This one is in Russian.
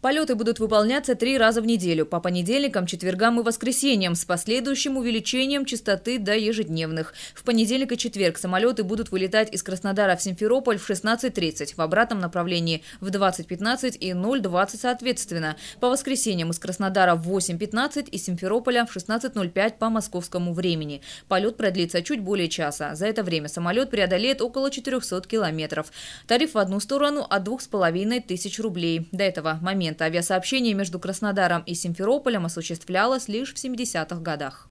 Полеты будут выполняться три раза в неделю, по понедельникам, четвергам и воскресеньям, с последующим увеличением частоты до ежедневных. В понедельник и четверг самолеты будут вылетать из Краснодара в Симферополь в 16.30, в обратном направлении в 20.15 и 0.20 соответственно. По воскресеньям из Краснодара в 8.15 и Симферополя в 16.05 по московскому времени. Полет продлится чуть более часа. За это время самолет преодолеет около 400 километров. Тариф в одну сторону а от 2,5 тысяч рублей. До этого момента компонента авиасообщения между Краснодаром и Симферополем осуществлялось лишь в 70-х годах.